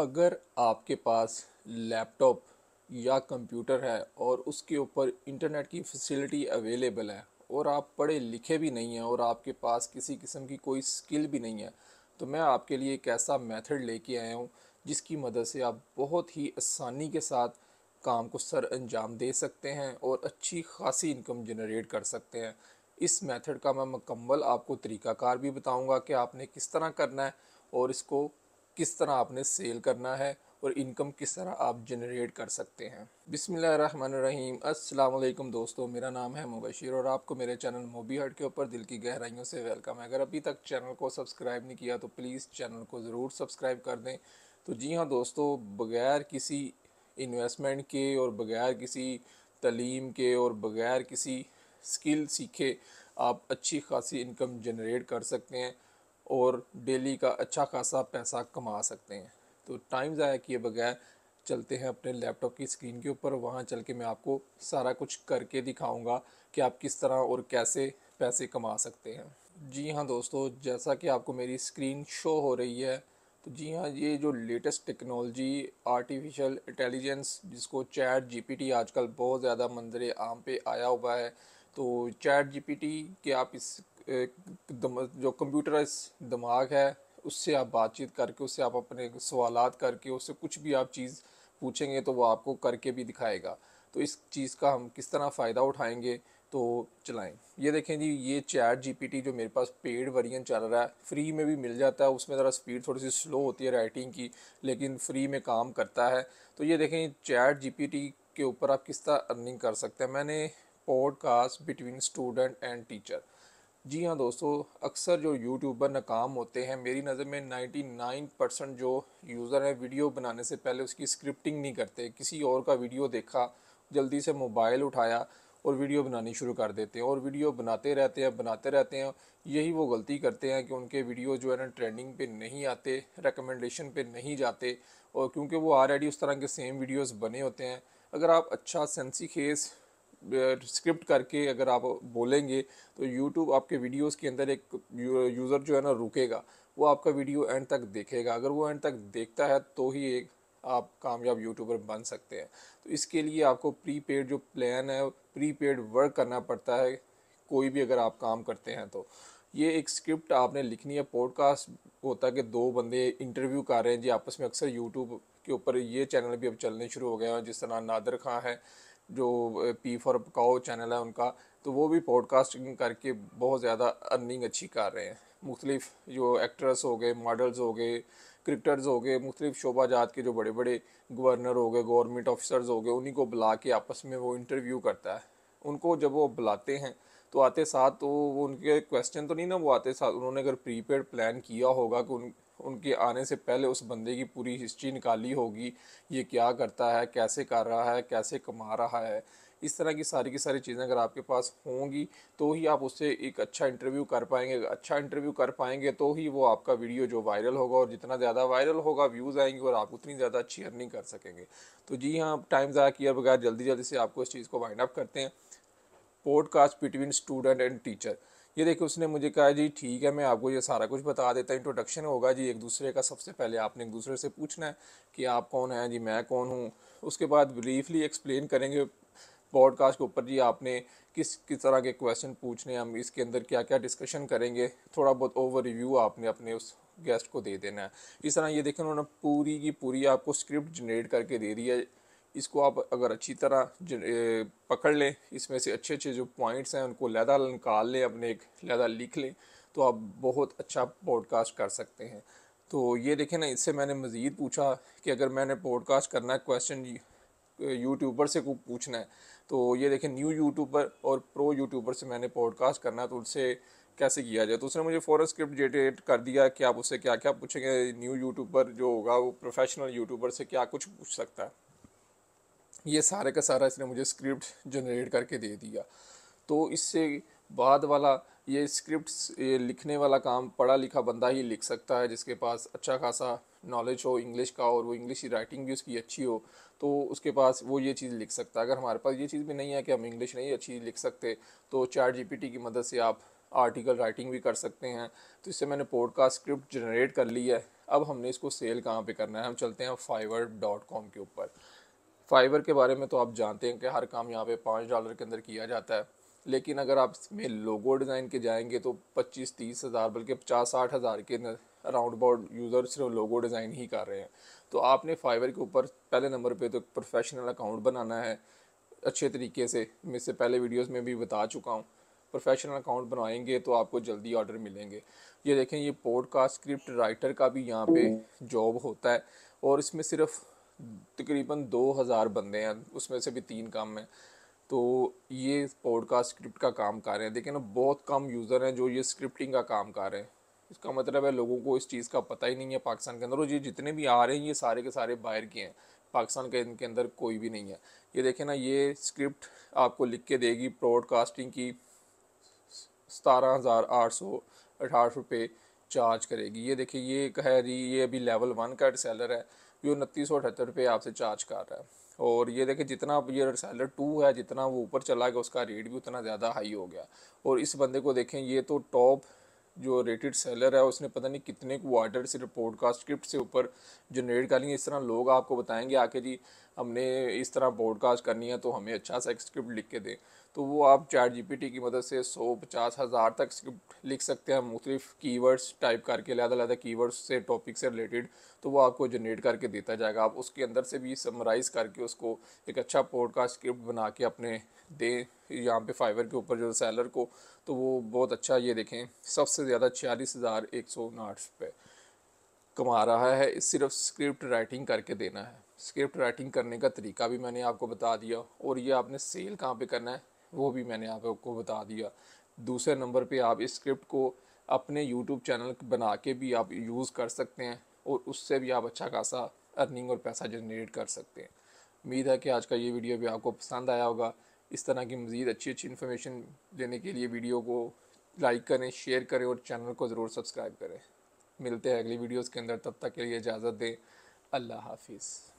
अगर आपके पास लैपटॉप या कंप्यूटर है और उसके ऊपर इंटरनेट की फैसिलिटी अवेलेबल है और आप पढ़े लिखे भी नहीं हैं और आपके पास किसी किस्म की कोई स्किल भी नहीं है तो मैं आपके लिए एक ऐसा मेथड लेके आया हूँ जिसकी मदद से आप बहुत ही आसानी के साथ काम को सर अंजाम दे सकते हैं और अच्छी खासी इनकम जनरेट कर सकते हैं इस मेथड का मैं मुकम्मल आपको तरीकाकार भी बताऊंगा कि आपने किस तरह करना है और इसको किस तरह आपने सेल करना है और इनकम किस तरह आप जनरेट कर सकते हैं बिसमीम अल्लाम दोस्तों मेरा नाम है मुबशिर और आपको मेरे चैनल मोबी हट के ऊपर दिल की गहराइयों से वेलकम है अगर अभी तक चैनल को सब्सक्राइब नहीं किया तो प्लीज़ चैनल को ज़रूर सब्सक्राइब कर दें तो जी हाँ दोस्तों बग़ैर किसी इन्वेस्टमेंट के और बग़ैर किसी तलीम के और बग़ैर किसी स्किल सीखे आप अच्छी खासी इनकम जनरेट कर सकते हैं और डेली का अच्छा खासा पैसा कमा सकते हैं तो टाइम ज़ाया किए बगैर चलते हैं अपने लैपटॉप की स्क्रीन के ऊपर वहाँ चल के मैं आपको सारा कुछ करके दिखाऊंगा कि आप किस तरह और कैसे पैसे कमा सकते हैं जी हाँ दोस्तों जैसा कि आपको मेरी स्क्रीन शो हो रही है तो जी हाँ ये जो लेटेस्ट टेक्नोलॉजी आर्टिफिशियल इंटेलिजेंस जिसको चैट जीपीटी आजकल बहुत ज़्यादा मंजर आम पे आया हुआ है तो चैट जीपीटी के आप इस दम, जो कंप्यूटराइज दिमाग है उससे आप बातचीत करके उससे आप अपने सवाल करके उससे कुछ भी आप चीज़ पूछेंगे तो वो आपको करके भी दिखाएगा तो इस चीज़ का हम किस तरह फ़ायदा उठाएंगे तो चलाएं ये देखें जी ये चैट जीपीटी जो मेरे पास पेड वर्जन चल रहा है फ्री में भी मिल जाता है उसमें ज़रा स्पीड थोड़ी सी स्लो होती है राइटिंग की लेकिन फ्री में काम करता है तो ये देखें चैट जीपीटी के ऊपर आप किस तरह अर्निंग कर सकते हैं मैंने podcast between student and teacher जी हाँ दोस्तों अक्सर जो यूट्यूबर नाकाम होते हैं मेरी नज़र में 99 परसेंट जो यूज़र है वीडियो बनाने से पहले उसकी स्क्रिप्टिंग नहीं करते किसी और का वीडियो देखा जल्दी से मोबाइल उठाया और वीडियो बनानी शुरू कर देते हैं और वीडियो बनाते रहते हैं बनाते रहते हैं यही वो गलती करते हैं कि उनके वीडियो जो है ना ट्रेंडिंग पे नहीं आते रिकमेंडेशन पे नहीं जाते और क्योंकि वो ऑलरेडी उस तरह के सेम वीडियोस बने होते हैं अगर आप अच्छा सेंसी खेस स्क्रिप्ट करके अगर आप बोलेंगे तो यूट्यूब आपके वीडियोस के अंदर एक यूज़र जो है ना रुकेगा वो आपका वीडियो एंड तक देखेगा अगर वो एंड तक देखता है तो ही एक आप कामयाब यूट्यूबर बन सकते हैं तो इसके लिए आपको प्री पेड जो प्लान है प्री पेड वर्क करना पड़ता है कोई भी अगर आप काम करते हैं तो ये एक स्क्रिप्ट आपने लिखनी है पॉडकास्ट होता है कि दो बंदे इंटरव्यू कर रहे हैं जी आपस में अक्सर यूट्यूब के ऊपर ये चैनल भी अब चलने शुरू हो गए हैं जिस तरह नादर खां है जो पी फॉर पकाओ चैनल है उनका तो वो भी पॉडकास्टिंग करके बहुत ज़्यादा अर्निंग अच्छी कर रहे हैं मुख्तलिफ जो एक्टर्स हो गए मॉडल्स हो गए क्रिकेटर्स हो गए मुख्तलिफ शोबा जात के जो बड़े बड़े गवर्नर हो गए गवर्नमेंट ऑफिसर्स हो गए उन्हीं को बुला के आपस में वो इंटरव्यू करता है उनको जब वो बुलाते हैं तो आते साथ तो वो उनके क्वेश्चन तो नहीं ना वो आते साथ उन्होंने अगर प्रीपेड प्लान किया होगा कि उन उनके आने से पहले उस बंदे की पूरी हिस्ट्री निकाली होगी ये क्या करता है कैसे कर रहा है कैसे कमा रहा है इस तरह की सारी की सारी चीज़ें अगर आपके पास होंगी तो ही आप उससे एक अच्छा इंटरव्यू कर पाएंगे अच्छा इंटरव्यू कर पाएंगे तो ही वो आपका वीडियो जो वायरल होगा और जितना ज़्यादा वायरल होगा व्यूज़ आएंगे और आप उतनी ज़्यादा शेयर नहीं कर सकेंगे तो जी हाँ टाइम ज़्यादा किया बगैर जल्दी जल्दी से आपको इस चीज़ को वाइंड अप करते हैं podcast between student and teacher ये देखिए उसने मुझे कहा जी ठीक है मैं आपको ये सारा कुछ बता देता इंट्रोडक्शन होगा जी एक दूसरे का सबसे पहले आपने एक दूसरे से पूछना है कि आप कौन हैं जी मैं कौन हूँ उसके बाद ब्रीफली एक्सप्लेन करेंगे पॉडकास्ट के ऊपर जी आपने किस किस तरह के क्वेश्चन पूछने हम इसके अंदर क्या क्या डिस्कशन करेंगे थोड़ा बहुत ओवर रिव्यू आपने अपने उस गेस्ट को दे देना है इस तरह ये देखें उन्होंने पूरी की पूरी आपको स्क्रिप्ट जनरेट करके दे दी है इसको आप अगर अच्छी तरह पकड़ लें इसमें से अच्छे अच्छे जो पॉइंट्स हैं उनको लहदा निकाल लें अपने एक लहदा लिख लें तो आप बहुत अच्छा पॉडकास्ट कर सकते हैं तो ये देखें ना इससे मैंने मज़ीद पूछा कि अगर मैंने पॉडकास्ट करना है क्वेश्चन यूट्यूबर से को पूछना है तो ये देखें न्यू यूट्यूबर और प्रो यूट्यूबर से मैंने पॉडकास्ट करना है तो उनसे कैसे किया जाए तो उसने मुझे फ़ौर स्क्रिप्ट जेडेट कर दिया कि आप उससे क्या क्या पूछेंगे न्यू यूट्यूबर जो होगा वो प्रोफेशनल यूट्यूबर से क्या कुछ पूछ सकता है ये सारे का सारा इसने मुझे स्क्रिप्ट जनरेट करके दे दिया तो इससे बाद वाला ये स्क्रिप्ट ये लिखने वाला काम पढ़ा लिखा बंदा ही लिख सकता है जिसके पास अच्छा खासा नॉलेज हो इंग्लिश का और वो इंग्लिश की राइटिंग भी उसकी अच्छी हो तो उसके पास वो ये चीज़ लिख सकता है अगर हमारे पास ये चीज़ भी नहीं है कि हम इंग्लिश नहीं अच्छी लिख सकते तो चार जी की मदद से आप आर्टिकल राइटिंग भी कर सकते हैं तो इससे मैंने पॉडकास्ट स्क्रिप्ट जनरेट कर ली है अब हमने इसको सेल कहाँ पे करना है हम चलते हैं फाइवर डॉट कॉम के ऊपर फ़ाइबर के बारे में तो आप जानते हैं कि हर काम यहाँ पे पाँच डॉलर के अंदर किया जाता है लेकिन अगर आप इसमें लोगो डिज़ाइन के जाएंगे तो पच्चीस तीस हज़ार बल्कि पचास साठ हज़ार के राउंड अबाउट यूज़र सिर्फ लोगो डिज़ाइन ही कर रहे हैं तो आपने फाइबर के ऊपर पहले नंबर पे तो एक प्रोफेशनल अकाउंट बनाना है अच्छे तरीके से मैं इससे पहले वीडियोस में भी बता चुका हूँ प्रोफेशनल अकाउंट बनवाएंगे तो आपको जल्दी ऑर्डर मिलेंगे ये देखें ये पॉडकास्ट स्क्रिप्ट राइटर का भी यहाँ पे जॉब होता है और इसमें सिर्फ तकरीबन दो हज़ार बंदे हैं उसमें से भी तीन काम हैं तो ये पॉडकास्ट स्क्रिप्ट का काम कर रहे हैं देखिए ना बहुत कम यूज़र हैं जो ये स्क्रिप्टिंग का काम कर रहे हैं इसका मतलब है लोगों को इस चीज़ का पता ही नहीं है पाकिस्तान के अंदर और ये जितने भी आ रहे हैं ये सारे के सारे बाहर के हैं पाकिस्तान के इनके अंदर कोई भी नहीं है ये देखें ना ये स्क्रिप्ट आपको लिख के देगी ब्रॉडकास्टिंग की सतारह हज़ार आठ सौ अठारह रुपये चार्ज करेगी ये देखिए ये कह रही ये अभी लेवल वन का सेलर है ये उनतीस सौ अठहत्तर रुपये आपसे चार्ज कर रहा है और ये देखिए जितना ये रिसेलर टू है जितना वो ऊपर चला गया उसका रेट भी उतना ज़्यादा हाई हो गया और इस बंदे को देखें ये तो टॉप जो रेटेड सेलर है उसने पता नहीं कितने क्वार्टर से रिपोर्ट का स्क्रिप्ट से ऊपर जनरेट कर लिया इस तरह लोग आपको बताएंगे आके जी हमने इस तरह पॉडकास्ट करनी है तो हमें अच्छा सा स्क्रिप्ट लिख के दें तो वो आप चैट जी की मदद से सौ पचास हज़ार तक स्क्रिप्ट लिख सकते हैं मुख्तलिफ कीवर्ड्स टाइप करके अलग अलग कीवर्ड्स से टॉपिक से रिलेटेड तो वो आपको जनरेट करके देता जाएगा आप उसके अंदर से भी समराइज़ करके उसको एक अच्छा पॉडकास्ट स्क्रिप्ट बना के अपने दें यहाँ पे फाइवर के ऊपर जो सैलर को तो वो बहुत अच्छा ये देखें सबसे ज़्यादा छियालीस हज़ार एक सौ उनाठ रुपये कमा रहा है सिर्फ स्क्रिप्ट राइटिंग करके देना है स्क्रिप्ट राइटिंग करने का तरीका भी मैंने आपको बता दिया और ये आपने सेल कहाँ पे करना है वो भी मैंने आप आपको बता दिया दूसरे नंबर पे आप इस स्क्रिप्ट को अपने यूट्यूब चैनल बना के भी आप यूज़ कर सकते हैं और उससे भी आप अच्छा खासा अर्निंग और पैसा जनरेट कर सकते हैं उम्मीद है कि आज का ये वीडियो भी आपको पसंद आया होगा इस तरह की मज़ीद अच्छी अच्छी इन्फॉर्मेशन देने के लिए वीडियो को लाइक करें शेयर करें और चैनल को ज़रूर सब्सक्राइब करें मिलते हैं अगली वीडियोज़ के अंदर तब तक के लिए इजाज़त दें अल्लाह हाफिज़